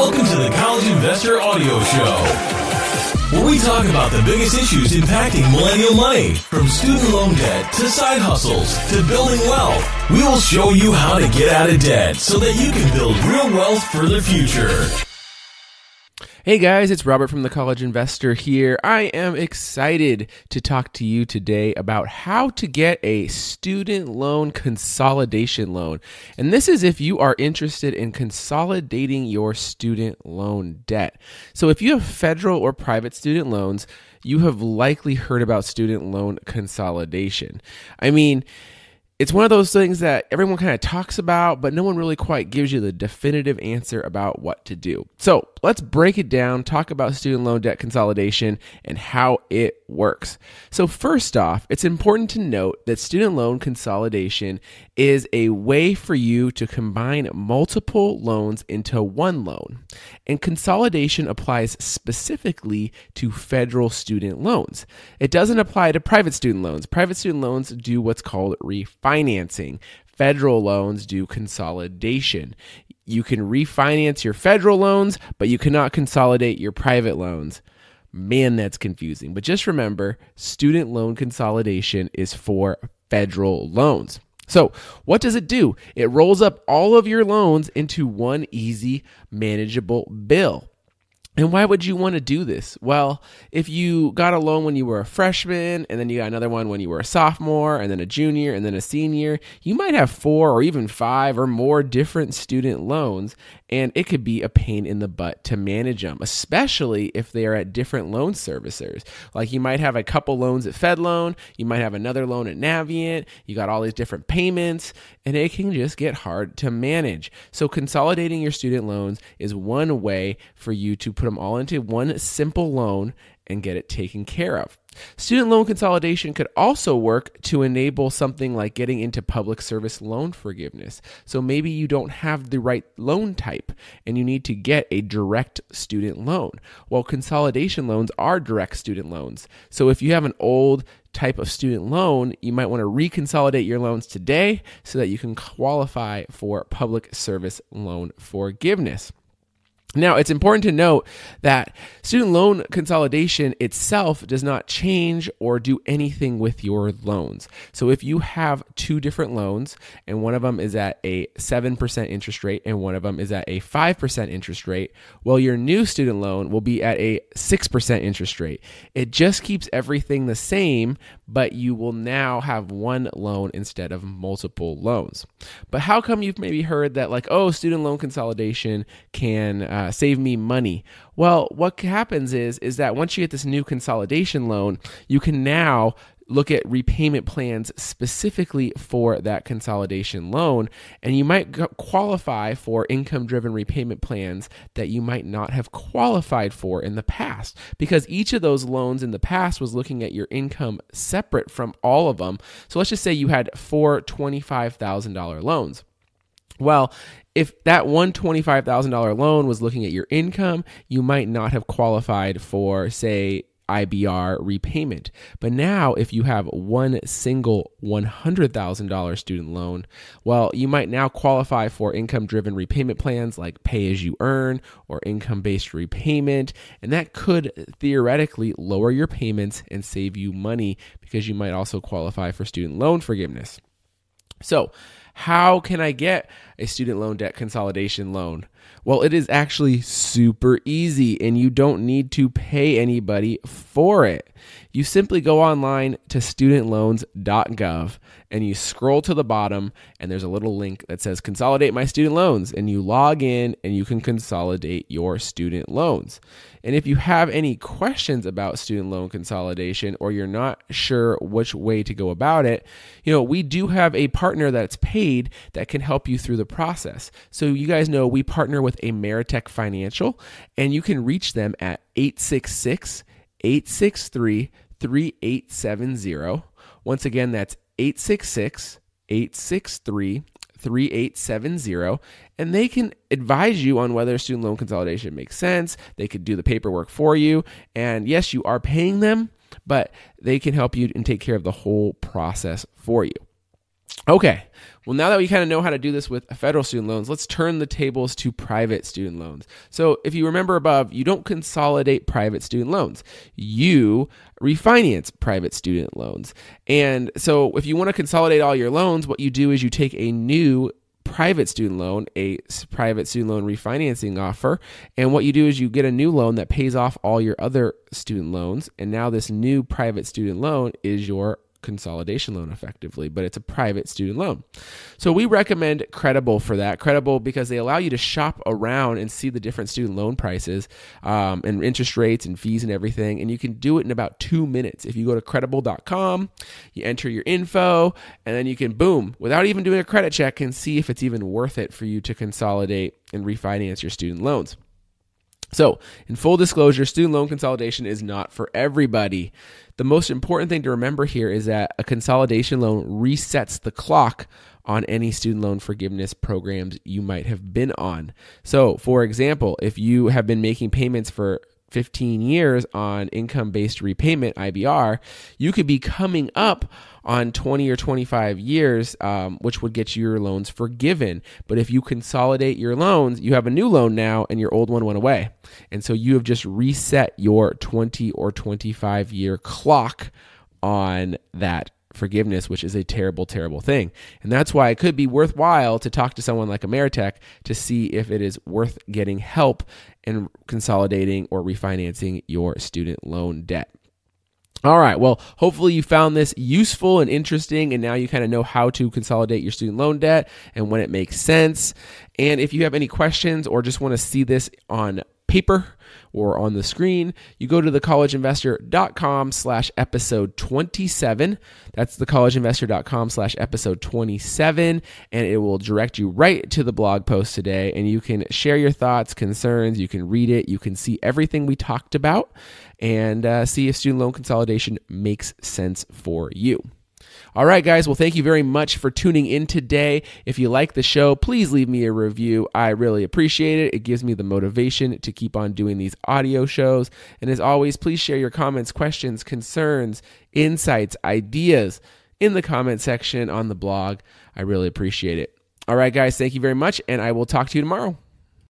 Welcome to the College Investor Audio Show, where we talk about the biggest issues impacting millennial money, from student loan debt to side hustles to building wealth. We will show you how to get out of debt so that you can build real wealth for the future. Hey guys, it's Robert from the College Investor here. I am excited to talk to you today about how to get a student loan consolidation loan. And this is if you are interested in consolidating your student loan debt. So if you have federal or private student loans, you have likely heard about student loan consolidation. I mean, it's one of those things that everyone kind of talks about, but no one really quite gives you the definitive answer about what to do. So let's break it down, talk about student loan debt consolidation and how it works. So, first off, it's important to note that student loan consolidation is a way for you to combine multiple loans into one loan. And consolidation applies specifically to federal student loans, it doesn't apply to private student loans. Private student loans do what's called refinancing financing. Federal loans do consolidation. You can refinance your federal loans, but you cannot consolidate your private loans. Man, that's confusing. But just remember student loan consolidation is for federal loans. So, what does it do? It rolls up all of your loans into one easy, manageable bill. And why would you want to do this? Well, if you got a loan when you were a freshman, and then you got another one when you were a sophomore, and then a junior, and then a senior, you might have four or even five or more different student loans and it could be a pain in the butt to manage them, especially if they are at different loan servicers. Like you might have a couple loans at FedLoan, you might have another loan at Navient, you got all these different payments, and it can just get hard to manage. So consolidating your student loans is one way for you to put them all into one simple loan and get it taken care of. Student loan consolidation could also work to enable something like getting into public service loan forgiveness. So maybe you don't have the right loan type and you need to get a direct student loan. Well, consolidation loans are direct student loans. So if you have an old type of student loan, you might want to reconsolidate your loans today so that you can qualify for public service loan forgiveness. Now, it's important to note that student loan consolidation itself does not change or do anything with your loans. So, if you have two different loans and one of them is at a 7% interest rate and one of them is at a 5% interest rate, well, your new student loan will be at a 6% interest rate. It just keeps everything the same, but you will now have one loan instead of multiple loans. But how come you've maybe heard that, like, oh, student loan consolidation can. Uh, uh, save me money. Well, what happens is is that once you get this new consolidation loan, you can now look at repayment plans specifically for that consolidation loan, and you might qualify for income driven repayment plans that you might not have qualified for in the past because each of those loans in the past was looking at your income separate from all of them. So let's just say you had four $25,000 loans. Well, if that one $25,000 loan was looking at your income, you might not have qualified for, say, IBR repayment. But now, if you have one single $100,000 student loan, well, you might now qualify for income driven repayment plans like pay as you earn or income based repayment. And that could theoretically lower your payments and save you money because you might also qualify for student loan forgiveness. So, how can I get a student loan debt consolidation loan? Well, it is actually super easy and you don't need to pay anybody for it. You simply go online to studentloans.gov and you scroll to the bottom, and there's a little link that says Consolidate My Student Loans. And you log in and you can consolidate your student loans. And if you have any questions about student loan consolidation or you're not sure which way to go about it, you know, we do have a partner that's paid that can help you through the process. So you guys know we partner with Ameritech Financial and you can reach them at 866 863 3870. Once again, that's 866 863 3870 and they can advise you on whether student loan consolidation makes sense. They could do the paperwork for you and yes, you are paying them, but they can help you and take care of the whole process for you. Okay. Well, now that we kind of know how to do this with federal student loans, let's turn the tables to private student loans. So, if you remember above, you don't consolidate private student loans, you refinance private student loans. And so, if you want to consolidate all your loans, what you do is you take a new private student loan, a private student loan refinancing offer. And what you do is you get a new loan that pays off all your other student loans. And now, this new private student loan is your consolidation loan effectively, but it's a private student loan. So we recommend Credible for that. Credible because they allow you to shop around and see the different student loan prices um, and interest rates and fees and everything. And you can do it in about two minutes. If you go to credible.com, you enter your info, and then you can, boom, without even doing a credit check, and see if it's even worth it for you to consolidate and refinance your student loans. So, in full disclosure, student loan consolidation is not for everybody. The most important thing to remember here is that a consolidation loan resets the clock on any student loan forgiveness programs you might have been on. So, for example, if you have been making payments for 15 years on income based repayment IBR, you could be coming up on 20 or 25 years, um, which would get your loans forgiven. But if you consolidate your loans, you have a new loan now and your old one went away. And so you have just reset your 20 or 25 year clock on that forgiveness, which is a terrible, terrible thing. And that's why it could be worthwhile to talk to someone like Ameritech to see if it is worth getting help in consolidating or refinancing your student loan debt. All right. Well, hopefully you found this useful and interesting, and now you kind of know how to consolidate your student loan debt and when it makes sense. And if you have any questions or just want to see this on paper or on the screen, you go to thecollegeinvestor.com slash episode 27. That's thecollegeinvestor.com slash episode 27, and it will direct you right to the blog post today. And you can share your thoughts, concerns, you can read it, you can see everything we talked about, and uh, see if student loan consolidation makes sense for you. All right, guys. Well, thank you very much for tuning in today. If you like the show, please leave me a review. I really appreciate it. It gives me the motivation to keep on doing these audio shows. And as always, please share your comments, questions, concerns, insights, ideas in the comment section on the blog. I really appreciate it. All right, guys. Thank you very much. And I will talk to you tomorrow.